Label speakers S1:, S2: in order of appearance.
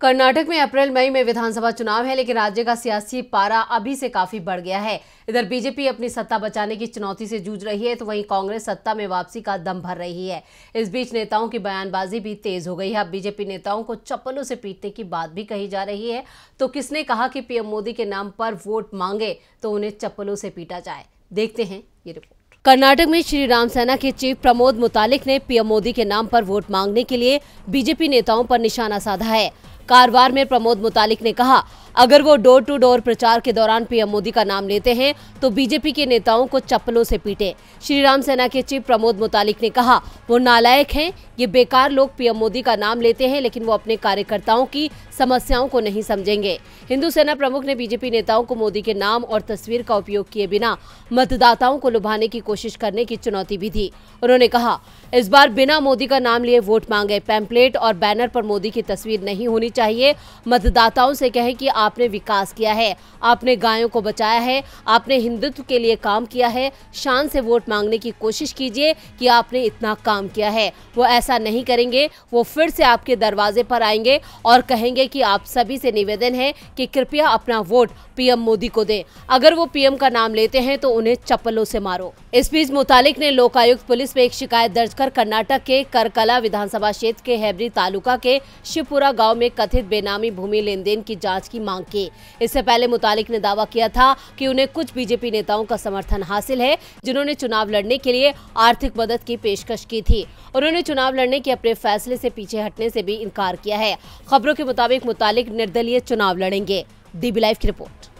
S1: कर्नाटक में अप्रैल मई में विधानसभा चुनाव है लेकिन राज्य का सियासी पारा अभी से काफी बढ़ गया है इधर बीजेपी अपनी सत्ता बचाने की चुनौती से जूझ रही है तो वहीं कांग्रेस सत्ता में वापसी का दम भर रही है इस बीच नेताओं की बयानबाजी भी तेज हो गई है अब बीजेपी नेताओं को चप्पलों से पीटने की बात भी कही जा रही है तो किसने कहा कि पीएम मोदी के नाम पर वोट मांगे तो उन्हें चप्पलों से पीटा जाए देखते हैं ये रिपोर्ट कर्नाटक में श्री राम सेना के चीफ प्रमोद मुतालिक ने पीएम मोदी के नाम पर वोट मांगने के लिए बीजेपी नेताओं पर निशाना साधा है कारवार में प्रमोद मुतालिक ने कहा अगर वो डोर टू डोर प्रचार के दौरान पीएम मोदी का नाम लेते हैं तो बीजेपी के नेताओं को चप्पलों से पीटे श्रीराम सेना के चीफ प्रमोद मुतालिक ने कहा वो नालायक हैं ये बेकार लोग पीएम मोदी का नाम लेते हैं लेकिन वो अपने कार्यकर्ताओं की समस्याओं को नहीं समझेंगे हिंदू सेना प्रमुख ने बीजेपी नेताओं को मोदी के नाम और तस्वीर का उपयोग किए बिना मतदाताओं को लुभाने की कोशिश करने की चुनौती भी दी उन्होंने कहा इस बार बिना मोदी का नाम लिए वोट मांगे पैम्पलेट और बैनर पर मोदी की तस्वीर नहीं होनी चाहिए मतदाताओं से कहें कि आपने विकास किया है आपने गायों को बचाया है आपने हिंदुत्व के लिए काम किया है शान से वोट मांगने की कोशिश कीजिए कि आपने इतना काम किया है वो ऐसा नहीं करेंगे वो फिर से आपके दरवाजे पर आएंगे और कहेंगे कि आप सभी से निवेदन है कि कृपया अपना वोट पीएम मोदी को दें अगर वो पीएम का नाम लेते हैं तो उन्हें चप्पलों से मारो इस बीच मुतालिक ने लोकायुक्त पुलिस में एक शिकायत दर्ज कर कर्नाटक के करकला विधानसभा क्षेत्र के हैबरी तालुका के शिवपुरा गांव में कथित बेनामी भूमि लेन देन की जांच की मांग की इससे पहले मुतालिक ने दावा किया था कि उन्हें कुछ बीजेपी नेताओं का समर्थन हासिल है जिन्होंने चुनाव लड़ने के लिए आर्थिक मदद की पेशकश की थी उन्होंने चुनाव लड़ने के अपने फैसले ऐसी पीछे हटने ऐसी भी इनकार किया है खबरों के मुताबिक मुतालिक निर्दलीय चुनाव लड़ेंगे डीबी लाइव की रिपोर्ट